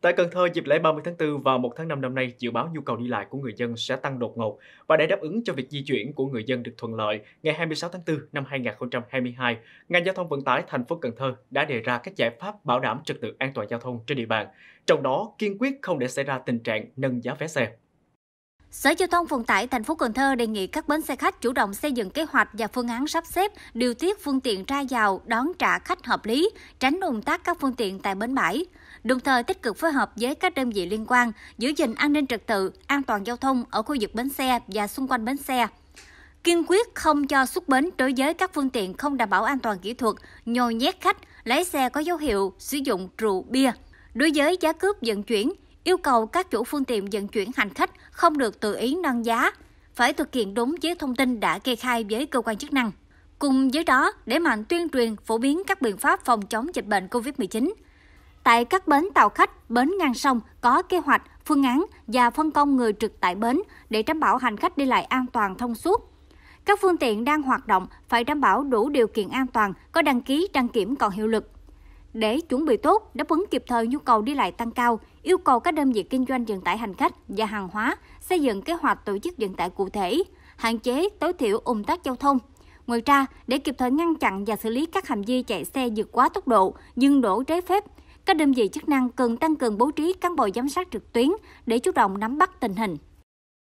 Tại Cần Thơ, dịp lễ 30 tháng 4 và 1 tháng 5 năm nay, dự báo nhu cầu đi lại của người dân sẽ tăng đột ngột. Và để đáp ứng cho việc di chuyển của người dân được thuận lợi, ngày 26 tháng 4 năm 2022, ngành giao thông vận tải thành phố Cần Thơ đã đề ra các giải pháp bảo đảm trật tự an toàn giao thông trên địa bàn, trong đó kiên quyết không để xảy ra tình trạng nâng giá vé xe. Sở Giao thông Vận tải thành phố Cần Thơ đề nghị các bến xe khách chủ động xây dựng kế hoạch và phương án sắp xếp, điều tiết phương tiện ra vào, đón trả khách hợp lý, tránh ùn tắc các phương tiện tại bến bãi. Đồng thời tích cực phối hợp với các đơn vị liên quan giữ gìn an ninh trật tự, an toàn giao thông ở khu vực bến xe và xung quanh bến xe. Kiên quyết không cho xuất bến đối với các phương tiện không đảm bảo an toàn kỹ thuật, nhồi nhét khách, lái xe có dấu hiệu sử dụng rượu bia. Đối với giá cướp vận chuyển, yêu cầu các chủ phương tiện vận chuyển hành khách không được tự ý nâng giá, phải thực hiện đúng với thông tin đã kê khai với cơ quan chức năng. Cùng với đó, để mạnh tuyên truyền phổ biến các biện pháp phòng chống dịch bệnh COVID-19. Tại các bến tàu khách, bến ngang sông có kế hoạch, phương án và phân công người trực tại bến để đảm bảo hành khách đi lại an toàn thông suốt. Các phương tiện đang hoạt động phải đảm bảo đủ điều kiện an toàn, có đăng ký, đăng kiểm còn hiệu lực để chuẩn bị tốt, đáp ứng kịp thời nhu cầu đi lại tăng cao, yêu cầu các đơn vị kinh doanh vận tải hành khách và hàng hóa xây dựng kế hoạch tổ chức vận tải cụ thể, hạn chế tối thiểu ủng tắc giao thông. Ngoài ra, để kịp thời ngăn chặn và xử lý các hành vi chạy xe vượt quá tốc độ, dừng đổ trái phép, các đơn vị chức năng cần tăng cường bố trí cán bộ giám sát trực tuyến để chủ động nắm bắt tình hình.